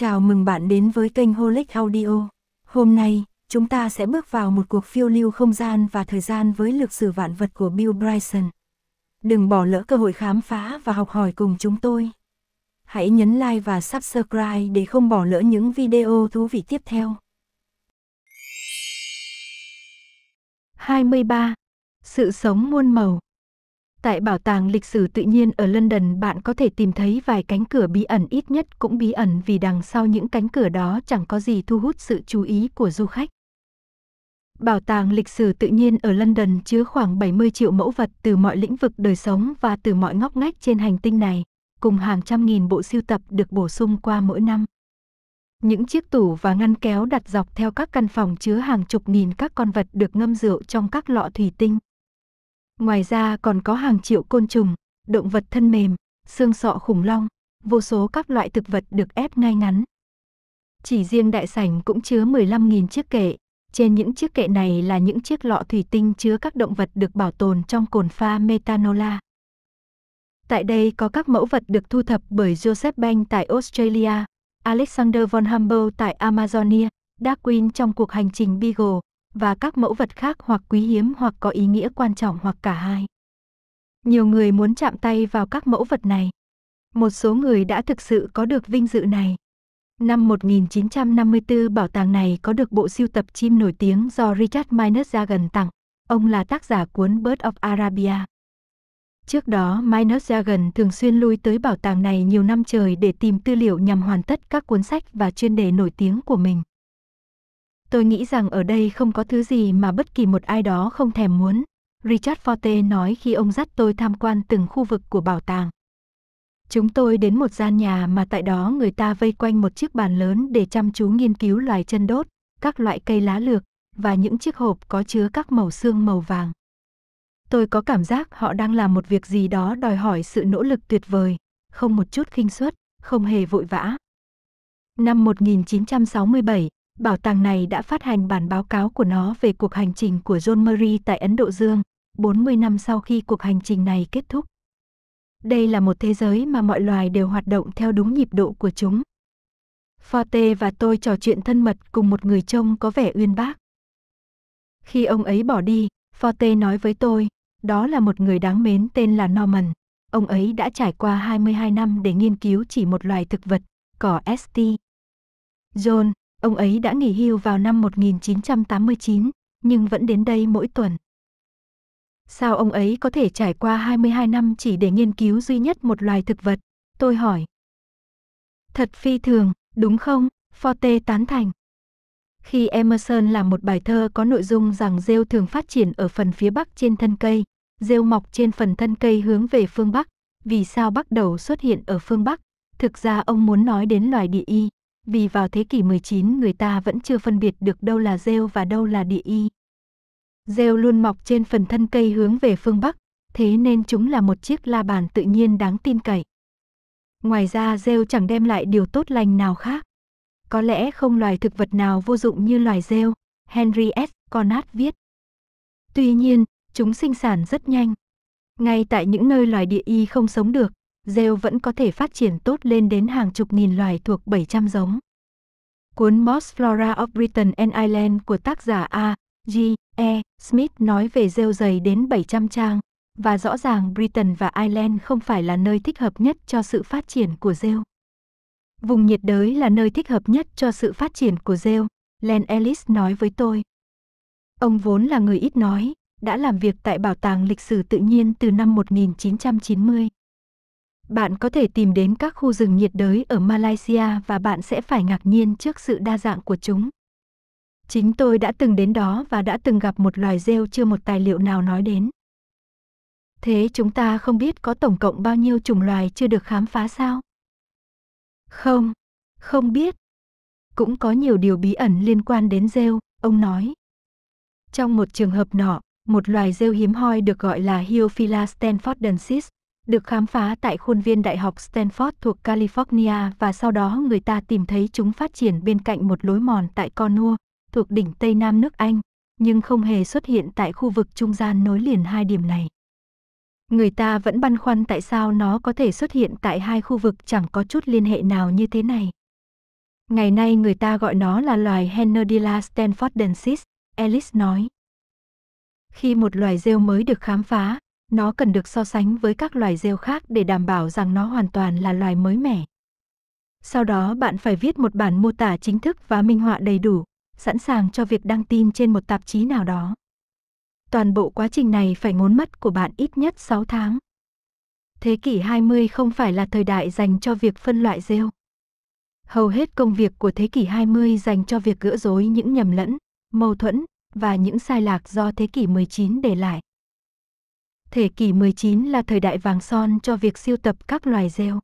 Chào mừng bạn đến với kênh Holic Audio. Hôm nay, chúng ta sẽ bước vào một cuộc phiêu lưu không gian và thời gian với lược sử vạn vật của Bill Bryson. Đừng bỏ lỡ cơ hội khám phá và học hỏi cùng chúng tôi. Hãy nhấn like và subscribe để không bỏ lỡ những video thú vị tiếp theo. 23. Sự sống muôn màu Tại Bảo tàng Lịch sử Tự nhiên ở London bạn có thể tìm thấy vài cánh cửa bí ẩn ít nhất cũng bí ẩn vì đằng sau những cánh cửa đó chẳng có gì thu hút sự chú ý của du khách. Bảo tàng Lịch sử Tự nhiên ở London chứa khoảng 70 triệu mẫu vật từ mọi lĩnh vực đời sống và từ mọi ngóc ngách trên hành tinh này, cùng hàng trăm nghìn bộ sưu tập được bổ sung qua mỗi năm. Những chiếc tủ và ngăn kéo đặt dọc theo các căn phòng chứa hàng chục nghìn các con vật được ngâm rượu trong các lọ thủy tinh Ngoài ra còn có hàng triệu côn trùng, động vật thân mềm, xương sọ khủng long, vô số các loại thực vật được ép ngay ngắn. Chỉ riêng đại sảnh cũng chứa 15.000 chiếc kệ, trên những chiếc kệ này là những chiếc lọ thủy tinh chứa các động vật được bảo tồn trong cồn pha metanola. Tại đây có các mẫu vật được thu thập bởi Joseph Bank tại Australia, Alexander von Humboldt tại Amazonia, Darwin trong cuộc hành trình Beagle, và các mẫu vật khác hoặc quý hiếm hoặc có ý nghĩa quan trọng hoặc cả hai. Nhiều người muốn chạm tay vào các mẫu vật này. Một số người đã thực sự có được vinh dự này. Năm 1954 bảo tàng này có được bộ sưu tập chim nổi tiếng do Richard Minus Jagan tặng. Ông là tác giả cuốn Bird of Arabia. Trước đó, Minus Jagan thường xuyên lui tới bảo tàng này nhiều năm trời để tìm tư liệu nhằm hoàn tất các cuốn sách và chuyên đề nổi tiếng của mình. Tôi nghĩ rằng ở đây không có thứ gì mà bất kỳ một ai đó không thèm muốn. Richard Forte nói khi ông dắt tôi tham quan từng khu vực của bảo tàng. Chúng tôi đến một gian nhà mà tại đó người ta vây quanh một chiếc bàn lớn để chăm chú nghiên cứu loài chân đốt, các loại cây lá lược và những chiếc hộp có chứa các màu xương màu vàng. Tôi có cảm giác họ đang làm một việc gì đó đòi hỏi sự nỗ lực tuyệt vời, không một chút khinh suất, không hề vội vã. Năm 1967, bảo tàng này đã phát hành bản báo cáo của nó về cuộc hành trình của John Murray tại Ấn Độ Dương, 40 năm sau khi cuộc hành trình này kết thúc. Đây là một thế giới mà mọi loài đều hoạt động theo đúng nhịp độ của chúng. Forte và tôi trò chuyện thân mật cùng một người trông có vẻ uyên bác. Khi ông ấy bỏ đi, Forte nói với tôi, đó là một người đáng mến tên là Norman. Ông ấy đã trải qua 22 năm để nghiên cứu chỉ một loài thực vật, cỏ ST. John, Ông ấy đã nghỉ hưu vào năm 1989, nhưng vẫn đến đây mỗi tuần. Sao ông ấy có thể trải qua 22 năm chỉ để nghiên cứu duy nhất một loài thực vật? Tôi hỏi. Thật phi thường, đúng không? Forte tán thành. Khi Emerson làm một bài thơ có nội dung rằng rêu thường phát triển ở phần phía bắc trên thân cây, rêu mọc trên phần thân cây hướng về phương bắc, vì sao bắt đầu xuất hiện ở phương bắc? Thực ra ông muốn nói đến loài địa y vì vào thế kỷ 19 người ta vẫn chưa phân biệt được đâu là rêu và đâu là địa y. Rêu luôn mọc trên phần thân cây hướng về phương Bắc, thế nên chúng là một chiếc la bàn tự nhiên đáng tin cậy. Ngoài ra rêu chẳng đem lại điều tốt lành nào khác. Có lẽ không loài thực vật nào vô dụng như loài rêu, Henry S. Conard viết. Tuy nhiên, chúng sinh sản rất nhanh. Ngay tại những nơi loài địa y không sống được, rêu vẫn có thể phát triển tốt lên đến hàng chục nghìn loài thuộc 700 giống. Cuốn Moss Flora of Britain and Ireland của tác giả A. G. E. Smith nói về rêu dày đến 700 trang, và rõ ràng Britain và Ireland không phải là nơi thích hợp nhất cho sự phát triển của rêu. Vùng nhiệt đới là nơi thích hợp nhất cho sự phát triển của rêu, Len Ellis nói với tôi. Ông vốn là người ít nói, đã làm việc tại Bảo tàng Lịch sử Tự nhiên từ năm 1990. Bạn có thể tìm đến các khu rừng nhiệt đới ở Malaysia và bạn sẽ phải ngạc nhiên trước sự đa dạng của chúng. Chính tôi đã từng đến đó và đã từng gặp một loài rêu chưa một tài liệu nào nói đến. Thế chúng ta không biết có tổng cộng bao nhiêu chủng loài chưa được khám phá sao? Không, không biết. Cũng có nhiều điều bí ẩn liên quan đến rêu, ông nói. Trong một trường hợp nọ, một loài rêu hiếm hoi được gọi là Hyophila stanfordensis được khám phá tại khuôn viên Đại học Stanford thuộc California và sau đó người ta tìm thấy chúng phát triển bên cạnh một lối mòn tại Cornwall, thuộc đỉnh Tây Nam nước Anh, nhưng không hề xuất hiện tại khu vực trung gian nối liền hai điểm này. Người ta vẫn băn khoăn tại sao nó có thể xuất hiện tại hai khu vực chẳng có chút liên hệ nào như thế này. Ngày nay người ta gọi nó là loài Hennerdilla stanfordensis, Ellis nói. Khi một loài rêu mới được khám phá, nó cần được so sánh với các loài rêu khác để đảm bảo rằng nó hoàn toàn là loài mới mẻ. Sau đó bạn phải viết một bản mô tả chính thức và minh họa đầy đủ, sẵn sàng cho việc đăng tin trên một tạp chí nào đó. Toàn bộ quá trình này phải ngốn mất của bạn ít nhất 6 tháng. Thế kỷ 20 không phải là thời đại dành cho việc phân loại rêu. Hầu hết công việc của thế kỷ 20 dành cho việc gỡ rối những nhầm lẫn, mâu thuẫn và những sai lạc do thế kỷ 19 để lại. Thế kỷ 19 là thời đại vàng son cho việc siêu tập các loài rêu.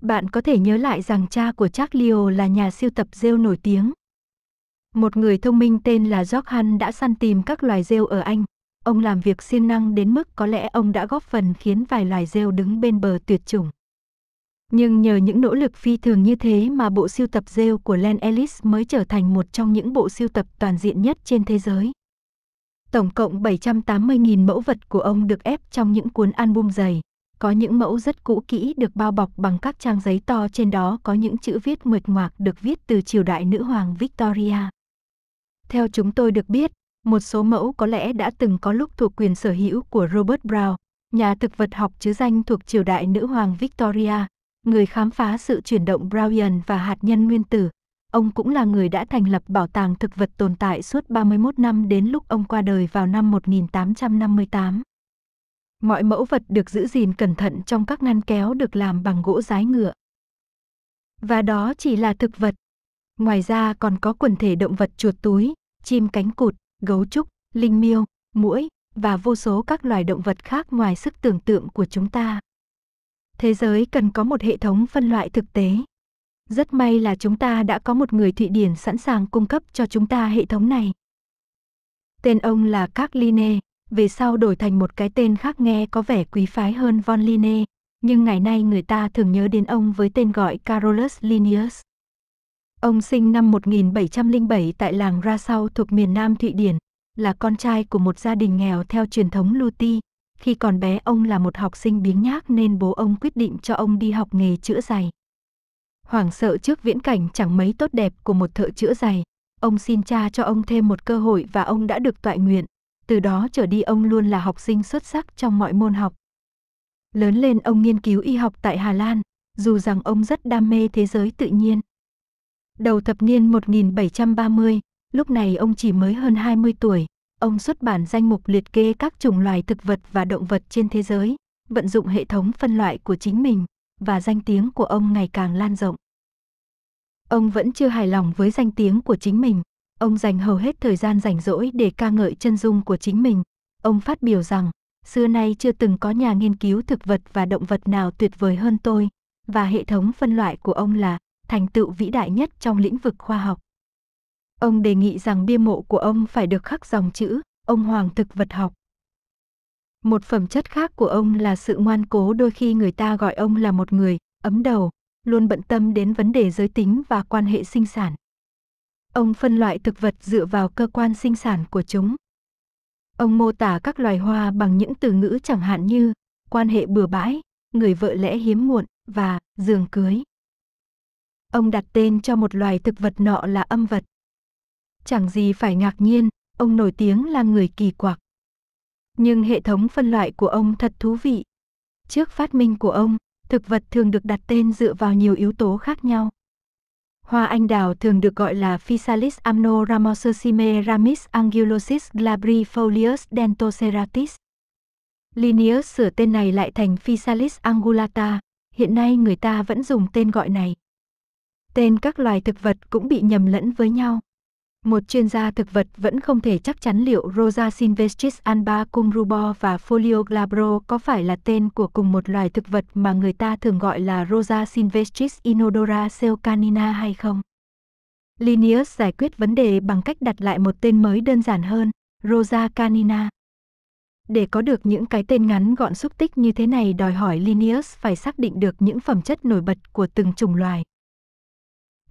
Bạn có thể nhớ lại rằng cha của Charles là nhà siêu tập rêu nổi tiếng. Một người thông minh tên là Johan đã săn tìm các loài rêu ở Anh. Ông làm việc siêng năng đến mức có lẽ ông đã góp phần khiến vài loài rêu đứng bên bờ tuyệt chủng. Nhưng nhờ những nỗ lực phi thường như thế mà bộ siêu tập rêu của Len Ellis mới trở thành một trong những bộ siêu tập toàn diện nhất trên thế giới. Tổng cộng 780.000 mẫu vật của ông được ép trong những cuốn album dày. Có những mẫu rất cũ kỹ được bao bọc bằng các trang giấy to trên đó có những chữ viết mượt ngoạc được viết từ triều đại nữ hoàng Victoria. Theo chúng tôi được biết, một số mẫu có lẽ đã từng có lúc thuộc quyền sở hữu của Robert Brown, nhà thực vật học chứ danh thuộc triều đại nữ hoàng Victoria, người khám phá sự chuyển động Brownian và hạt nhân nguyên tử, Ông cũng là người đã thành lập bảo tàng thực vật tồn tại suốt 31 năm đến lúc ông qua đời vào năm 1858. Mọi mẫu vật được giữ gìn cẩn thận trong các ngăn kéo được làm bằng gỗ rái ngựa. Và đó chỉ là thực vật. Ngoài ra còn có quần thể động vật chuột túi, chim cánh cụt, gấu trúc, linh miêu, muỗi và vô số các loài động vật khác ngoài sức tưởng tượng của chúng ta. Thế giới cần có một hệ thống phân loại thực tế. Rất may là chúng ta đã có một người Thụy Điển sẵn sàng cung cấp cho chúng ta hệ thống này. Tên ông là Các Line, về sau đổi thành một cái tên khác nghe có vẻ quý phái hơn Von Line, nhưng ngày nay người ta thường nhớ đến ông với tên gọi Carolus Linnaeus. Ông sinh năm 1707 tại làng rasau thuộc miền Nam Thụy Điển, là con trai của một gia đình nghèo theo truyền thống Luti. Khi còn bé ông là một học sinh biếng nhác nên bố ông quyết định cho ông đi học nghề chữa giày. Hoảng sợ trước viễn cảnh chẳng mấy tốt đẹp của một thợ chữa giày, ông xin cha cho ông thêm một cơ hội và ông đã được toại nguyện. Từ đó trở đi ông luôn là học sinh xuất sắc trong mọi môn học. Lớn lên ông nghiên cứu y học tại Hà Lan, dù rằng ông rất đam mê thế giới tự nhiên. Đầu thập niên 1730, lúc này ông chỉ mới hơn 20 tuổi, ông xuất bản danh mục liệt kê các chủng loài thực vật và động vật trên thế giới, vận dụng hệ thống phân loại của chính mình, và danh tiếng của ông ngày càng lan rộng. Ông vẫn chưa hài lòng với danh tiếng của chính mình, ông dành hầu hết thời gian rảnh rỗi để ca ngợi chân dung của chính mình. Ông phát biểu rằng, xưa nay chưa từng có nhà nghiên cứu thực vật và động vật nào tuyệt vời hơn tôi, và hệ thống phân loại của ông là thành tựu vĩ đại nhất trong lĩnh vực khoa học. Ông đề nghị rằng bia mộ của ông phải được khắc dòng chữ, ông hoàng thực vật học. Một phẩm chất khác của ông là sự ngoan cố đôi khi người ta gọi ông là một người, ấm đầu, luôn bận tâm đến vấn đề giới tính và quan hệ sinh sản. Ông phân loại thực vật dựa vào cơ quan sinh sản của chúng. Ông mô tả các loài hoa bằng những từ ngữ chẳng hạn như quan hệ bừa bãi, người vợ lẽ hiếm muộn và giường cưới. Ông đặt tên cho một loài thực vật nọ là âm vật. Chẳng gì phải ngạc nhiên, ông nổi tiếng là người kỳ quặc nhưng hệ thống phân loại của ông thật thú vị. Trước phát minh của ông, thực vật thường được đặt tên dựa vào nhiều yếu tố khác nhau. Hoa anh đào thường được gọi là Physalis amnoramos ramis angulosis glabrifolius dentoceratis. Linnaeus sửa tên này lại thành Physalis angulata, hiện nay người ta vẫn dùng tên gọi này. Tên các loài thực vật cũng bị nhầm lẫn với nhau. Một chuyên gia thực vật vẫn không thể chắc chắn liệu Rosa silvestris alba cum rubor và folio glabro có phải là tên của cùng một loài thực vật mà người ta thường gọi là Rosa silvestris inodora seocanina hay không. Linnaeus giải quyết vấn đề bằng cách đặt lại một tên mới đơn giản hơn, Rosa canina. Để có được những cái tên ngắn gọn xúc tích như thế này đòi hỏi Linnaeus phải xác định được những phẩm chất nổi bật của từng chủng loài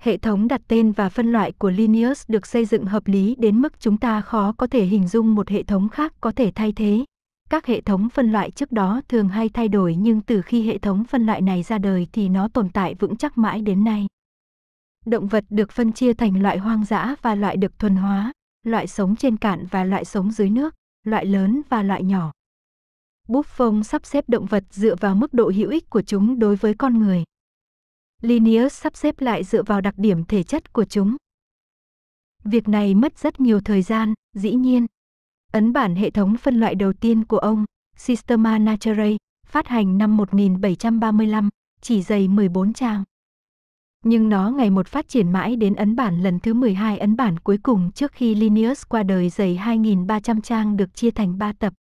hệ thống đặt tên và phân loại của Linus được xây dựng hợp lý đến mức chúng ta khó có thể hình dung một hệ thống khác có thể thay thế. Các hệ thống phân loại trước đó thường hay thay đổi nhưng từ khi hệ thống phân loại này ra đời thì nó tồn tại vững chắc mãi đến nay. Động vật được phân chia thành loại hoang dã và loại được thuần hóa, loại sống trên cạn và loại sống dưới nước, loại lớn và loại nhỏ. Buffon sắp xếp động vật dựa vào mức độ hữu ích của chúng đối với con người. Linnaeus sắp xếp lại dựa vào đặc điểm thể chất của chúng. Việc này mất rất nhiều thời gian, dĩ nhiên. Ấn bản hệ thống phân loại đầu tiên của ông, Systema Naturae, phát hành năm 1735, chỉ dày 14 trang. Nhưng nó ngày một phát triển mãi đến ấn bản lần thứ 12 ấn bản cuối cùng trước khi Linnaeus qua đời dày 2.300 trang được chia thành 3 tập.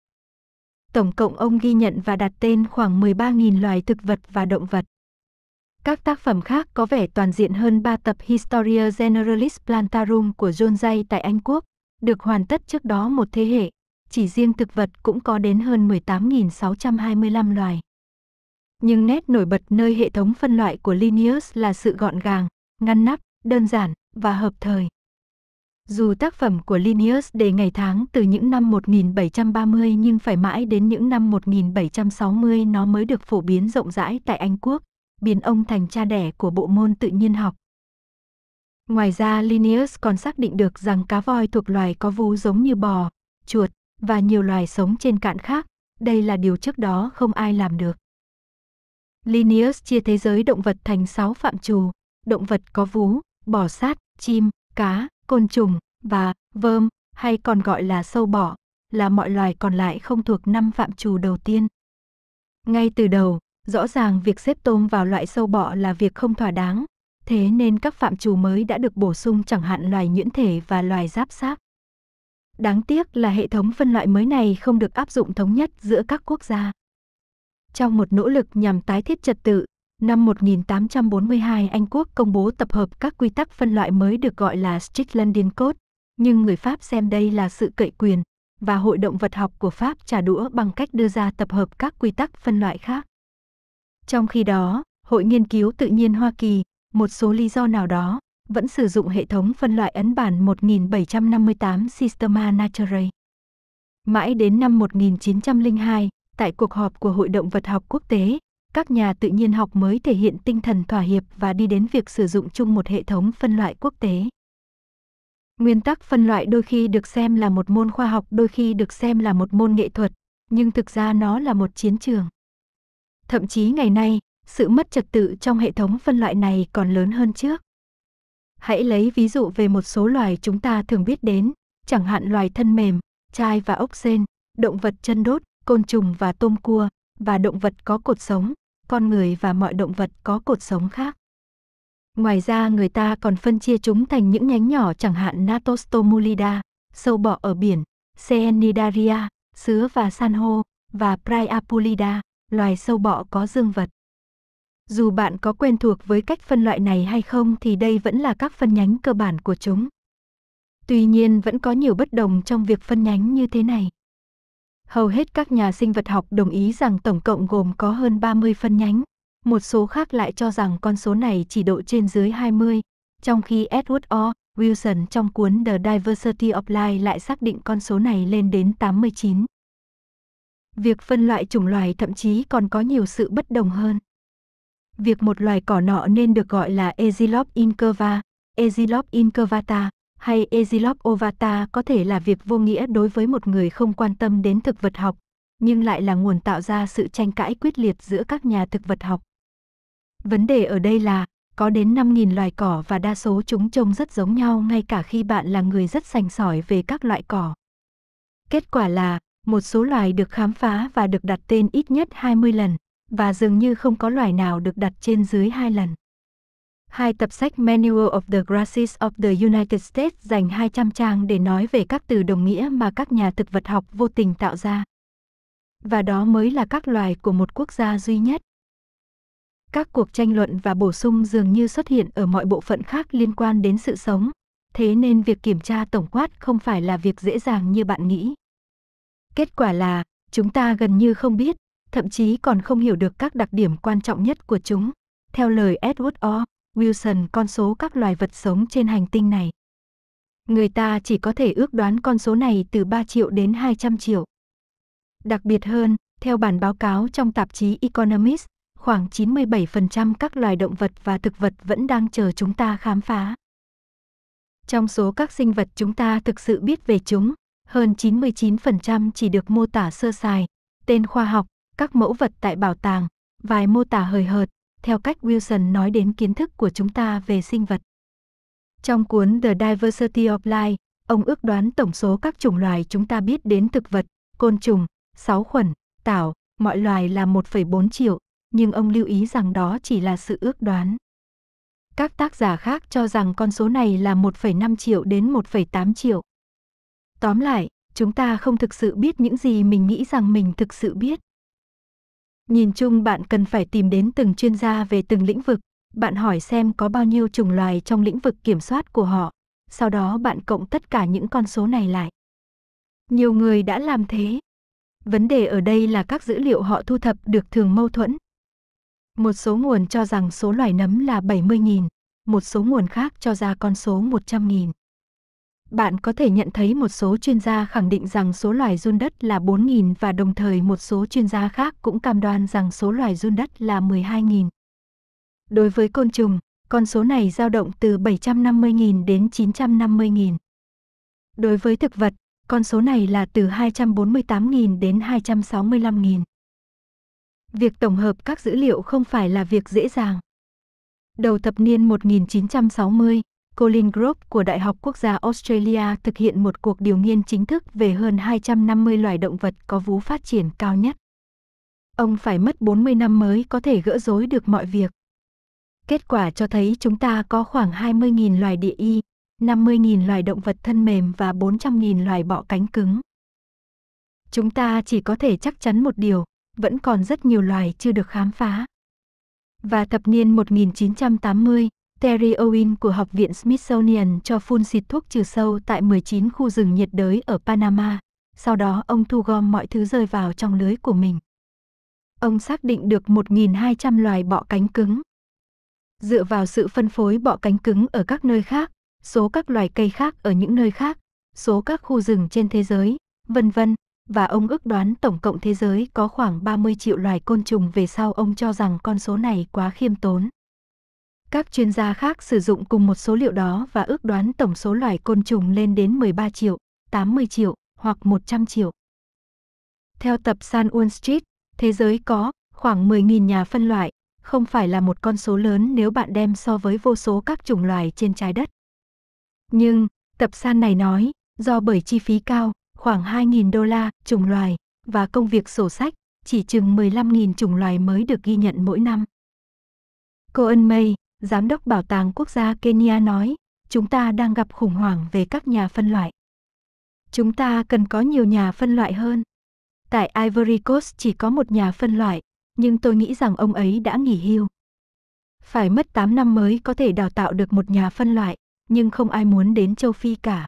Tổng cộng ông ghi nhận và đặt tên khoảng 13.000 loài thực vật và động vật. Các tác phẩm khác có vẻ toàn diện hơn ba tập Historia Generalis Plantarum của John Jay tại Anh Quốc, được hoàn tất trước đó một thế hệ. Chỉ riêng thực vật cũng có đến hơn 18.625 loài. Nhưng nét nổi bật nơi hệ thống phân loại của Linnaeus là sự gọn gàng, ngăn nắp, đơn giản và hợp thời. Dù tác phẩm của Linnaeus đề ngày tháng từ những năm 1730 nhưng phải mãi đến những năm 1760 nó mới được phổ biến rộng rãi tại Anh quốc biến ông thành cha đẻ của bộ môn tự nhiên học. Ngoài ra Linnaeus còn xác định được rằng cá voi thuộc loài có vú giống như bò, chuột và nhiều loài sống trên cạn khác, đây là điều trước đó không ai làm được. Linnaeus chia thế giới động vật thành 6 phạm trù, động vật có vú, bò sát, chim, cá, côn trùng và vơm, hay còn gọi là sâu bọ, là mọi loài còn lại không thuộc năm phạm trù đầu tiên. Ngay từ đầu, Rõ ràng việc xếp tôm vào loại sâu bọ là việc không thỏa đáng, thế nên các phạm trù mới đã được bổ sung chẳng hạn loài nhuyễn thể và loài giáp xác. Đáng tiếc là hệ thống phân loại mới này không được áp dụng thống nhất giữa các quốc gia. Trong một nỗ lực nhằm tái thiết trật tự, năm 1842 Anh quốc công bố tập hợp các quy tắc phân loại mới được gọi là Stricklandian Code, nhưng người Pháp xem đây là sự cậy quyền, và Hội động vật học của Pháp trả đũa bằng cách đưa ra tập hợp các quy tắc phân loại khác. Trong khi đó, Hội Nghiên cứu Tự nhiên Hoa Kỳ, một số lý do nào đó, vẫn sử dụng hệ thống phân loại ấn bản 1758 Systema Naturae. Mãi đến năm 1902, tại cuộc họp của Hội động vật học quốc tế, các nhà tự nhiên học mới thể hiện tinh thần thỏa hiệp và đi đến việc sử dụng chung một hệ thống phân loại quốc tế. Nguyên tắc phân loại đôi khi được xem là một môn khoa học, đôi khi được xem là một môn nghệ thuật, nhưng thực ra nó là một chiến trường. Thậm chí ngày nay, sự mất trật tự trong hệ thống phân loại này còn lớn hơn trước. Hãy lấy ví dụ về một số loài chúng ta thường biết đến, chẳng hạn loài thân mềm, chai và ốc sên, động vật chân đốt, côn trùng và tôm cua, và động vật có cột sống, con người và mọi động vật có cột sống khác. Ngoài ra người ta còn phân chia chúng thành những nhánh nhỏ chẳng hạn Natostomulida, sâu bọ ở biển, Cenidaria, sứa và san hô, và Priapulida, loài sâu bọ có dương vật. Dù bạn có quen thuộc với cách phân loại này hay không thì đây vẫn là các phân nhánh cơ bản của chúng. Tuy nhiên vẫn có nhiều bất đồng trong việc phân nhánh như thế này. Hầu hết các nhà sinh vật học đồng ý rằng tổng cộng gồm có hơn 30 phân nhánh, một số khác lại cho rằng con số này chỉ độ trên dưới 20, trong khi Edward O. Wilson trong cuốn The Diversity of Life lại xác định con số này lên đến 89. Việc phân loại chủng loài thậm chí còn có nhiều sự bất đồng hơn. Việc một loài cỏ nọ nên được gọi là Aegilop incurva, Aegilop incurvata hay Aegilop ovata có thể là việc vô nghĩa đối với một người không quan tâm đến thực vật học, nhưng lại là nguồn tạo ra sự tranh cãi quyết liệt giữa các nhà thực vật học. Vấn đề ở đây là có đến 5.000 loài cỏ và đa số chúng trông rất giống nhau ngay cả khi bạn là người rất sành sỏi về các loại cỏ. Kết quả là, một số loài được khám phá và được đặt tên ít nhất 20 lần, và dường như không có loài nào được đặt trên dưới hai lần. Hai tập sách Manual of the Grasses of the United States dành 200 trang để nói về các từ đồng nghĩa mà các nhà thực vật học vô tình tạo ra. Và đó mới là các loài của một quốc gia duy nhất. Các cuộc tranh luận và bổ sung dường như xuất hiện ở mọi bộ phận khác liên quan đến sự sống, thế nên việc kiểm tra tổng quát không phải là việc dễ dàng như bạn nghĩ. Kết quả là, chúng ta gần như không biết, thậm chí còn không hiểu được các đặc điểm quan trọng nhất của chúng. Theo lời Edward O. Wilson con số các loài vật sống trên hành tinh này. Người ta chỉ có thể ước đoán con số này từ 3 triệu đến 200 triệu. Đặc biệt hơn, theo bản báo cáo trong tạp chí Economist, khoảng 97% các loài động vật và thực vật vẫn đang chờ chúng ta khám phá. Trong số các sinh vật chúng ta thực sự biết về chúng, hơn 99% chỉ được mô tả sơ sài, tên khoa học, các mẫu vật tại bảo tàng, vài mô tả hời hợt, theo cách Wilson nói đến kiến thức của chúng ta về sinh vật. Trong cuốn The Diversity of Life, ông ước đoán tổng số các chủng loài chúng ta biết đến thực vật, côn trùng, sáu khuẩn, tảo, mọi loài là 1,4 triệu, nhưng ông lưu ý rằng đó chỉ là sự ước đoán. Các tác giả khác cho rằng con số này là 1,5 triệu đến 1,8 triệu. Tóm lại, chúng ta không thực sự biết những gì mình nghĩ rằng mình thực sự biết. Nhìn chung bạn cần phải tìm đến từng chuyên gia về từng lĩnh vực, bạn hỏi xem có bao nhiêu chủng loài trong lĩnh vực kiểm soát của họ, sau đó bạn cộng tất cả những con số này lại. Nhiều người đã làm thế. Vấn đề ở đây là các dữ liệu họ thu thập được thường mâu thuẫn. Một số nguồn cho rằng số loài nấm là 70.000, một số nguồn khác cho ra con số 100.000 bạn có thể nhận thấy một số chuyên gia khẳng định rằng số loài run đất là 4.000 và đồng thời một số chuyên gia khác cũng cam đoan rằng số loài run đất là 12.000. Đối với côn trùng, con số này dao động từ 750.000 đến 950.000. Đối với thực vật, con số này là từ 248.000 đến 265.000. Việc tổng hợp các dữ liệu không phải là việc dễ dàng. Đầu thập niên 1960, Colin Grove của Đại học Quốc gia Australia thực hiện một cuộc điều nghiên chính thức về hơn 250 loài động vật có vú phát triển cao nhất. Ông phải mất 40 năm mới có thể gỡ rối được mọi việc. Kết quả cho thấy chúng ta có khoảng 20.000 loài địa y, 50.000 loài động vật thân mềm và 400.000 loài bọ cánh cứng. Chúng ta chỉ có thể chắc chắn một điều, vẫn còn rất nhiều loài chưa được khám phá. Và thập niên 1980, Terry Owen của Học viện Smithsonian cho phun xịt thuốc trừ sâu tại 19 khu rừng nhiệt đới ở Panama. Sau đó ông thu gom mọi thứ rơi vào trong lưới của mình. Ông xác định được 1.200 loài bọ cánh cứng. Dựa vào sự phân phối bọ cánh cứng ở các nơi khác, số các loài cây khác ở những nơi khác, số các khu rừng trên thế giới, vân vân, và ông ước đoán tổng cộng thế giới có khoảng 30 triệu loài côn trùng về sau ông cho rằng con số này quá khiêm tốn. Các chuyên gia khác sử dụng cùng một số liệu đó và ước đoán tổng số loài côn trùng lên đến 13 triệu, 80 triệu hoặc 100 triệu. Theo tập San Wall Street, thế giới có khoảng 10.000 nhà phân loại, không phải là một con số lớn nếu bạn đem so với vô số các chủng loài trên trái đất. Nhưng, tập san này nói, do bởi chi phí cao, khoảng 2.000 đô la, chủng loài, và công việc sổ sách, chỉ chừng 15.000 chủng loài mới được ghi nhận mỗi năm. Cô Ân mây. Giám đốc Bảo tàng Quốc gia Kenya nói, chúng ta đang gặp khủng hoảng về các nhà phân loại. Chúng ta cần có nhiều nhà phân loại hơn. Tại Ivory Coast chỉ có một nhà phân loại, nhưng tôi nghĩ rằng ông ấy đã nghỉ hưu. Phải mất 8 năm mới có thể đào tạo được một nhà phân loại, nhưng không ai muốn đến châu Phi cả.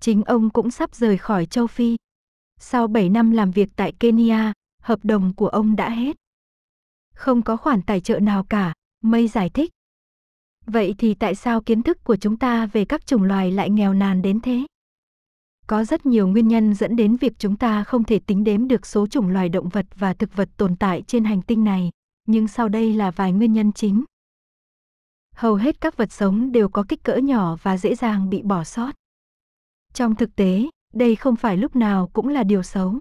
Chính ông cũng sắp rời khỏi châu Phi. Sau 7 năm làm việc tại Kenya, hợp đồng của ông đã hết. Không có khoản tài trợ nào cả, Mây giải thích. Vậy thì tại sao kiến thức của chúng ta về các chủng loài lại nghèo nàn đến thế? Có rất nhiều nguyên nhân dẫn đến việc chúng ta không thể tính đếm được số chủng loài động vật và thực vật tồn tại trên hành tinh này, nhưng sau đây là vài nguyên nhân chính. Hầu hết các vật sống đều có kích cỡ nhỏ và dễ dàng bị bỏ sót. Trong thực tế, đây không phải lúc nào cũng là điều xấu.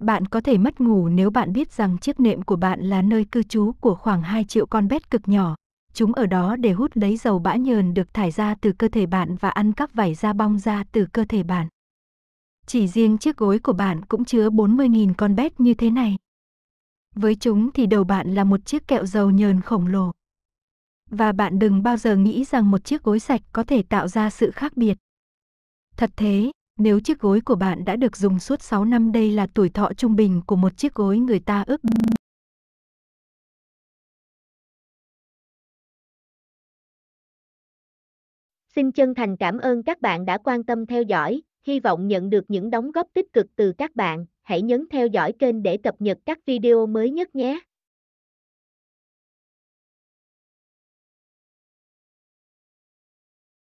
Bạn có thể mất ngủ nếu bạn biết rằng chiếc nệm của bạn là nơi cư trú của khoảng 2 triệu con bét cực nhỏ. Chúng ở đó để hút lấy dầu bã nhờn được thải ra từ cơ thể bạn và ăn cắp vảy da bong ra từ cơ thể bạn. Chỉ riêng chiếc gối của bạn cũng chứa 40.000 con bét như thế này. Với chúng thì đầu bạn là một chiếc kẹo dầu nhờn khổng lồ. Và bạn đừng bao giờ nghĩ rằng một chiếc gối sạch có thể tạo ra sự khác biệt. Thật thế, nếu chiếc gối của bạn đã được dùng suốt 6 năm đây là tuổi thọ trung bình của một chiếc gối người ta ước. Xin chân thành cảm ơn các bạn đã quan tâm theo dõi, hy vọng nhận được những đóng góp tích cực từ các bạn. Hãy nhấn theo dõi kênh để cập nhật các video mới nhất nhé.